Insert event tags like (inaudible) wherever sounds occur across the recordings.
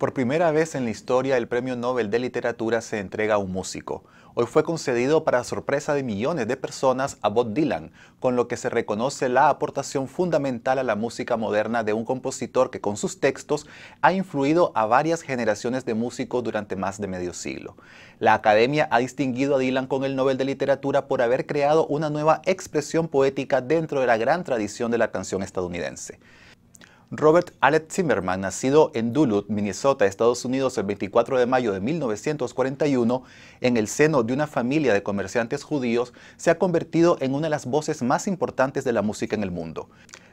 Por primera vez en la historia, el Premio Nobel de Literatura se entrega a un músico. Hoy fue concedido para sorpresa de millones de personas a Bob Dylan, con lo que se reconoce la aportación fundamental a la música moderna de un compositor que con sus textos ha influido a varias generaciones de músicos durante más de medio siglo. La Academia ha distinguido a Dylan con el Nobel de Literatura por haber creado una nueva expresión poética dentro de la gran tradición de la canción estadounidense. Robert Alec Zimmerman, nacido en Duluth, Minnesota, Estados Unidos, el 24 de mayo de 1941, en el seno de una familia de comerciantes judíos, se ha convertido en una de las voces más importantes de la música en el mundo.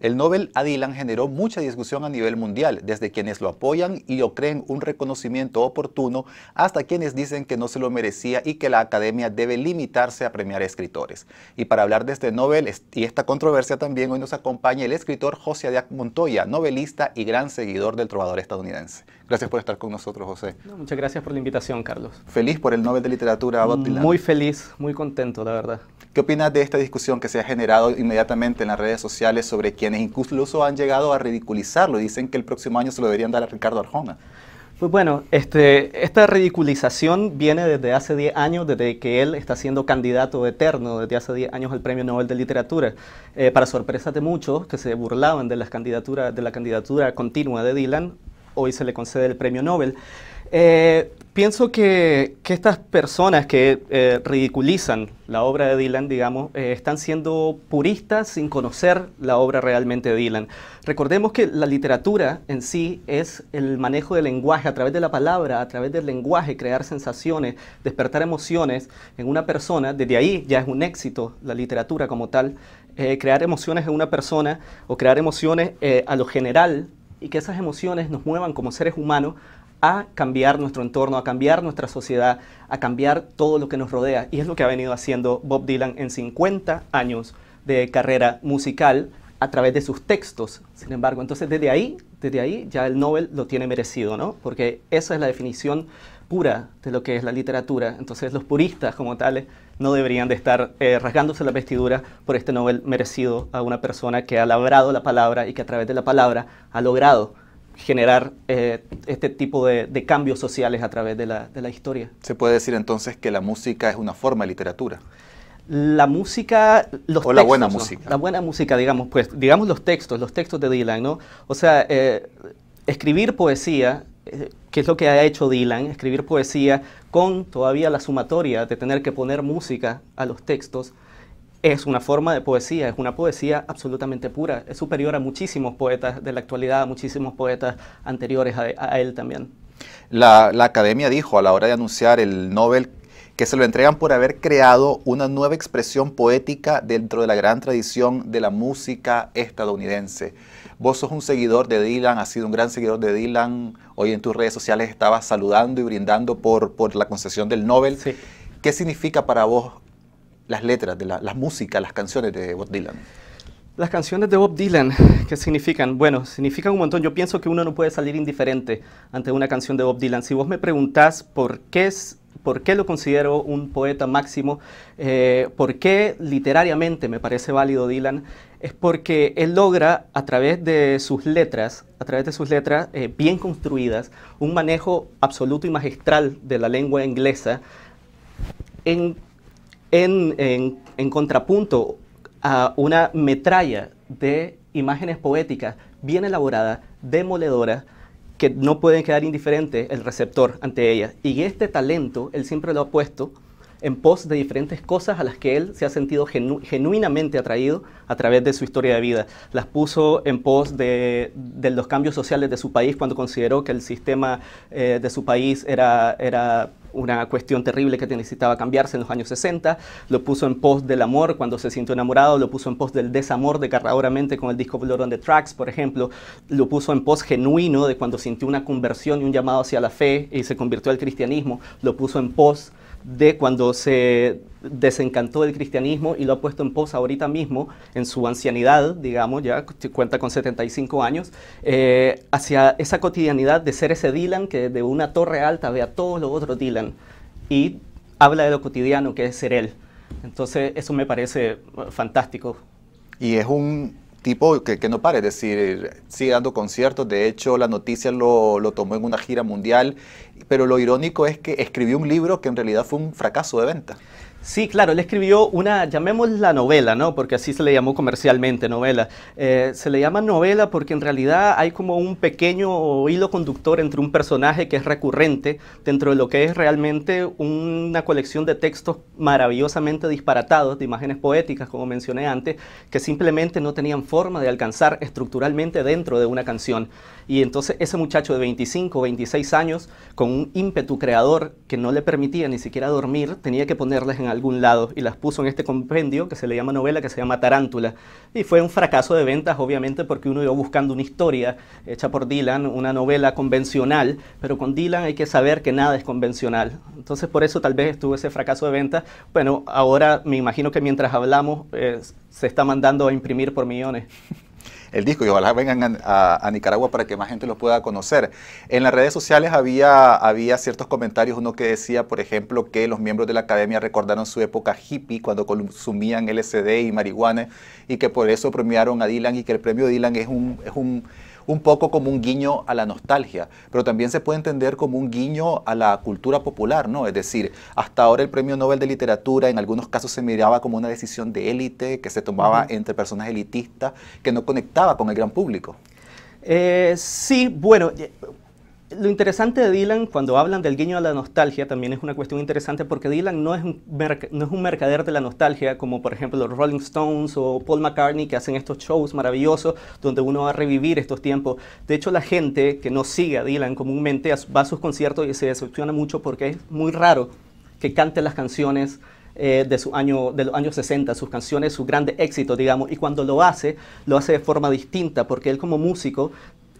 El Nobel a generó mucha discusión a nivel mundial, desde quienes lo apoyan y lo creen un reconocimiento oportuno hasta quienes dicen que no se lo merecía y que la academia debe limitarse a premiar a escritores. Y para hablar de este Nobel y esta controversia también hoy nos acompaña el escritor José Adiac Montoya, novelista y gran seguidor del trovador estadounidense. Gracias por estar con nosotros, José. muchas gracias por la invitación, Carlos. Feliz por el Nobel de Literatura a Muy feliz, muy contento, la verdad. ¿Qué opinas de esta discusión que se ha generado inmediatamente en las redes sociales sobre quienes incluso han llegado a ridiculizarlo? Dicen que el próximo año se lo deberían dar a Ricardo Arjona. Pues bueno, este, esta ridiculización viene desde hace 10 años, desde que él está siendo candidato eterno, desde hace 10 años al Premio Nobel de Literatura, eh, para sorpresa de muchos que se burlaban de, las candidatura de la candidatura continua de Dylan, hoy se le concede el Premio Nobel. Eh, pienso que, estas personas que eh, ridiculizan la obra de Dylan, digamos, eh, están siendo puristas sin conocer la obra realmente de Dylan. Recordemos que la literatura en sí es el manejo del lenguaje, a través de la palabra, a través del lenguaje, crear sensaciones, despertar emociones en una persona. Desde ahí ya es un éxito la literatura como tal. crear emociones en una persona o crear emociones a lo general y que esas emociones nos muevan como seres humanos a cambiar nuestro entorno, a cambiar nuestra sociedad, a cambiar todo lo que nos rodea. Y es lo que ha venido haciendo Bob Dylan en 50 años de carrera musical a través de sus textos. Sin embargo, entonces desde ahí, desde ahí ya el Nobel lo tiene merecido, ¿no? Porque esa es la definición pura de lo que es la literatura. Entonces los puristas como tales no deberían de estar eh, rasgándose la vestidura por este Nobel merecido a una persona que ha labrado la palabra y que a través de la palabra ha logrado generar eh, este tipo de, cambios sociales a través de la, historia. ¿Se puede decir entonces que la música es una forma de literatura? La música, los o la buena música. La buena música, digamos, pues, digamos los textos, los textos de Dylan, ¿no? O sea, eh, escribir poesía, eh, que es lo que ha hecho Dylan, escribir poesía con todavía la sumatoria de tener que poner música a los textos, es una forma de poesía, es una poesía absolutamente pura, es superior a muchísimos poetas de la actualidad, a muchísimos poetas anteriores a, él también. La, academia dijo a la hora de anunciar el Nobel que se lo entregan por haber creado una nueva expresión poética dentro de la gran tradición de la música estadounidense. Vos sos un seguidor de Dylan, has sido un gran seguidor de Dylan, hoy en tus redes sociales estabas saludando y brindando por, por la concesión del Nobel. ¿Qué significa para vos las letras, de la, las músicas, las canciones de Bob Dylan? Las canciones de Bob Dylan, ¿qué significan? Bueno, significan un montón. Yo pienso que uno no puede salir indiferente ante una canción de Bob Dylan. Si vos me preguntás por qué es por qué lo considero un poeta máximo, eh, por qué literariamente me parece válido Dylan, es porque él logra a través de sus letras, a través de sus letras eh, bien construidas, un manejo absoluto y magistral de la lengua inglesa en en, contrapunto a una metralla de imágenes poéticas bien elaboradas, demoledoras, que no pueden quedar indiferente el receptor ante ellas. Y este talento él siempre lo ha puesto en pos de diferentes cosas a las que él se ha sentido genuinamente atraído a través de su historia de vida. Las puso en pos de, los cambios sociales de su país cuando consideró que el sistema eh, de su país era, era una cuestión terrible que necesitaba cambiarse en los años 60, lo puso en pos del amor cuando se sintió enamorado, lo puso en pos del desamor de Carradoramente con el disco Blood on the Tracks, por ejemplo, lo puso en pos genuino de cuando sintió una conversión y un llamado hacia la fe y se convirtió al cristianismo, lo puso en pos de cuando se desencantó del cristianismo y lo ha puesto en posa ahorita mismo, en su ancianidad, digamos, ya cuenta con 75 años, eh, hacia esa cotidianidad de ser ese Dylan que de una torre alta ve a todos los otros Dylan y habla de lo cotidiano que es ser él. Entonces, eso me parece eh, fantástico. Y es un tipo que, que, no pare, es decir, sigue dando conciertos, de hecho la noticia lo, lo, tomó en una gira mundial, pero lo irónico es que escribió un libro que en realidad fue un fracaso de venta. Sí, claro, él escribió una, llamémosla novela, ¿no? Porque así se le llamó comercialmente novela. Eh, se le llama novela porque en realidad hay como un pequeño hilo conductor entre un personaje que es recurrente dentro de lo que es realmente una colección de textos maravillosamente disparatados, de imágenes poéticas, como mencioné antes, que simplemente no tenían forma de alcanzar estructuralmente dentro de una canción. Y entonces ese muchacho de 25, 26 años, con un ímpetu creador que no le permitía ni siquiera dormir, tenía que ponerles en algún lado y las puso en este compendio que se le llama novela, que se llama Tarántula. Y fue un fracaso de ventas, obviamente, porque uno iba buscando una historia hecha por Dylan, una novela convencional, pero con Dylan hay que saber que nada es convencional. Entonces por eso tal vez estuvo ese fracaso de ventas. Bueno, ahora me imagino que mientras hablamos eh, se está mandando a imprimir por millones el disco y ojalá vengan a, Nicaragua para que más gente lo pueda conocer. En las redes sociales había, había ciertos comentarios, uno que decía, por ejemplo, que los miembros de la academia recordaron su época hippie cuando consumían LSD y marihuana y que por eso premiaron a Dylan y que el premio Dylan es un... Es un un poco como un guiño a la nostalgia, pero también se puede entender como un guiño a la cultura popular, ¿no? Es decir, hasta ahora el Premio Nobel de Literatura en algunos casos se miraba como una decisión de élite que se tomaba entre personas elitistas que no conectaba con el gran público. Eh, sí, bueno, lo interesante de Dylan, cuando hablan del guiño a la nostalgia, también es una cuestión interesante porque Dylan no es, un no es un mercader de la nostalgia, como por ejemplo los Rolling Stones o Paul McCartney, que hacen estos shows maravillosos donde uno va a revivir estos tiempos. De hecho, la gente que no sigue a Dylan comúnmente va a sus conciertos y se decepciona mucho porque es muy raro que cante las canciones eh, de, su año, de los años 60, sus canciones, su grande éxito, digamos, y cuando lo hace, lo hace de forma distinta, porque él como músico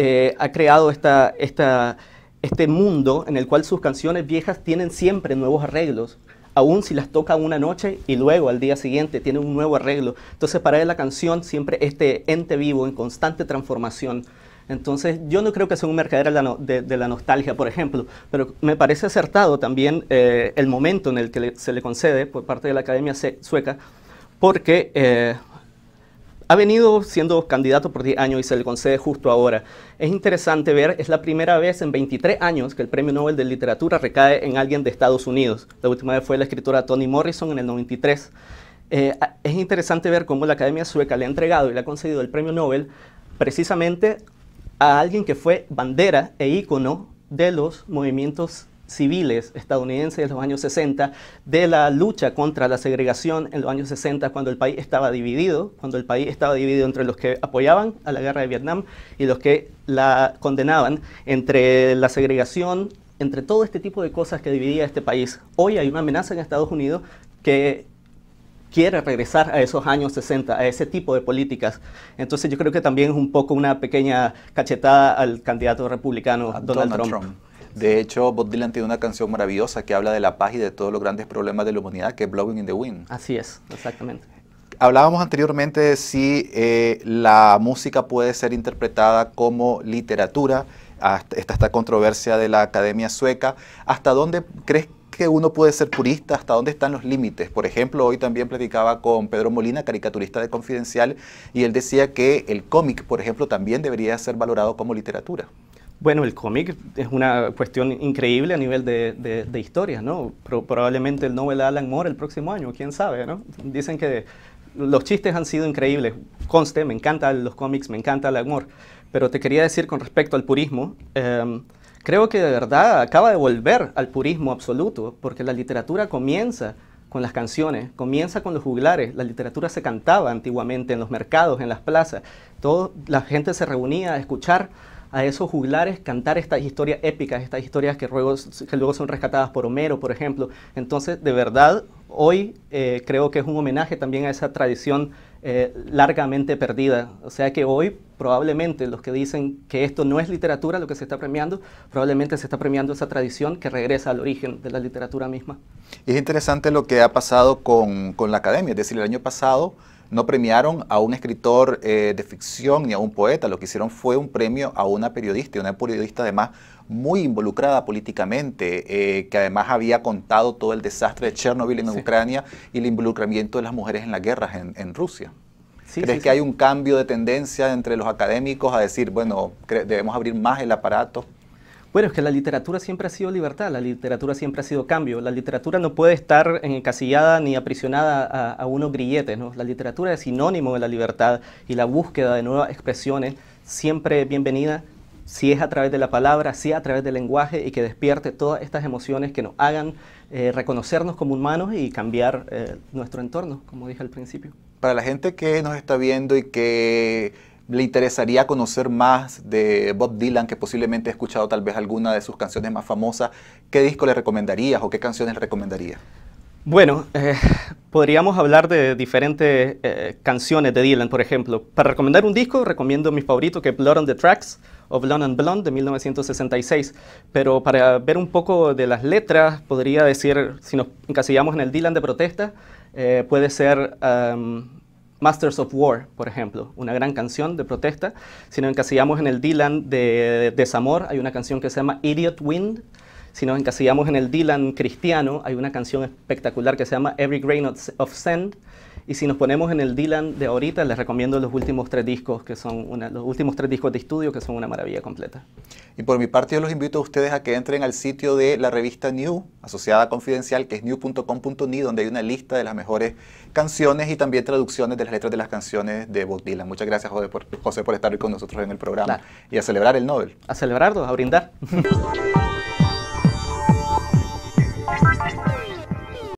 eh, ha creado esta, este mundo en el cual sus canciones viejas tienen siempre nuevos arreglos, aún si las toca una noche y luego al día siguiente tiene un nuevo arreglo. Entonces para él la canción siempre este ente vivo en constante transformación. Entonces, yo no creo que sea un mercader de, la nostalgia, por ejemplo, pero me parece acertado también eh, el momento en el que se le concede por parte de la Academia Sueca, porque eh, ha venido siendo candidato por 10 años y se le concede justo ahora. Es interesante ver, es la primera vez en 23 años que el Premio Nobel de Literatura recae en alguien de Estados Unidos. La última vez fue la escritora Toni Morrison en el 93. Eh, es interesante ver cómo la Academia Sueca le ha entregado y le ha concedido el Premio Nobel precisamente a alguien que fue bandera e ícono de los movimientos civiles estadounidenses de los años 60, de la lucha contra la segregación en los años 60, cuando el país estaba dividido, cuando el país estaba dividido entre los que apoyaban a la guerra de Vietnam y los que la condenaban, entre la segregación, entre todo este tipo de cosas que dividía este país. Hoy hay una amenaza en Estados Unidos que quiere regresar a esos años 60, a ese tipo de políticas. Entonces yo creo que también es un poco una pequeña cachetada al candidato republicano Donald, Trump. De hecho, Bob Dylan tiene una canción maravillosa que habla de la paz y de todos los grandes problemas de la humanidad, que es Blowing in the Wind. Así es, exactamente. Hablábamos anteriormente de si eh, la música puede ser interpretada como literatura, hasta esta, esta controversia de la Academia Sueca. ¿Hasta dónde crees que uno puede ser purista, hasta dónde están los límites. Por ejemplo, hoy también platicaba con Pedro Molina, caricaturista de Confidencial, y él decía que el cómic, por ejemplo, también debería ser valorado como literatura. Bueno, el cómic es una cuestión increíble a nivel de, de, historia, ¿no? probablemente el Nobel Alan Moore el próximo año, quién sabe, ¿no? Dicen que los chistes han sido increíbles. Conste, me encantan los cómics, me encanta Alan Moore. Pero te quería decir con respecto al purismo, em, creo que de verdad acaba de volver al purismo absoluto, porque la literatura comienza con las canciones, comienza con los juglares, la literatura se cantaba antiguamente en los mercados, en las plazas, todo, la gente se reunía a escuchar a esos juglares cantar estas historias épicas, estas historias que luego, que luego son rescatadas por Homero, por ejemplo. Entonces, de verdad, hoy eh, creo que es un homenaje también a esa tradición eh, largamente perdida. O sea que hoy probablemente los que dicen que esto no es literatura lo que se está premiando, probablemente se está premiando esa tradición que regresa al origen de la literatura misma. Es interesante lo que ha pasado con, con la academia, es decir, el año pasado no premiaron a un escritor eh, de ficción ni a un poeta, lo que hicieron fue un premio a una periodista, y una periodista además muy involucrada políticamente, eh, que además había contado todo el desastre de Chernobyl en Ucrania y el involucramiento de las mujeres en las guerras en, Rusia. ¿Crees que hay un cambio de tendencia entre los académicos a decir, bueno, debemos abrir más el aparato? Bueno, es que la literatura siempre ha sido libertad, la literatura siempre ha sido cambio. La literatura no puede estar encasillada ni aprisionada a, unos grilletes. ¿no? La literatura es sinónimo de la libertad y la búsqueda de nuevas expresiones siempre bienvenida si es a través de la palabra, si es a través del lenguaje y que despierte todas estas emociones que nos hagan eh, reconocernos como humanos y cambiar eh, nuestro entorno, como dije al principio. Para la gente que nos está viendo y que le interesaría conocer más de Bob Dylan, que posiblemente ha escuchado tal vez alguna de sus canciones más famosas, ¿qué disco le recomendarías o qué canciones le recomendarías? Bueno, eh, podríamos hablar de diferentes eh, canciones de Dylan, por ejemplo. Para recomendar un disco, recomiendo mi favorito, que es Blood on the Tracks, o Blonde and Blonde, de 1966. Pero para ver un poco de las letras, podría decir, si nos encasillamos en el Dylan de protesta, eh, puede ser... Masters of War, por ejemplo, una gran canción de protesta, si nos encasillamos en el Dylan de Desamor, hay una canción que se llama Idiot Wind, si nos encasillamos en el Dylan cristiano, hay una canción espectacular que se llama Every Grain of Sand, y si nos ponemos en el Dylan de ahorita, les recomiendo los últimos tres discos, que son una, los últimos tres discos de estudio, que son una maravilla completa. Y por mi parte, yo los invito a ustedes a que entren al sitio de la revista New, asociada a Confidencial, que es new.com.ni, donde hay una lista de las mejores canciones y también traducciones de las letras de las canciones de Bob Dylan. Muchas gracias, José, por, estar hoy con nosotros en el programa y a celebrar el Nobel. A celebrarlo, a brindar. (laughs)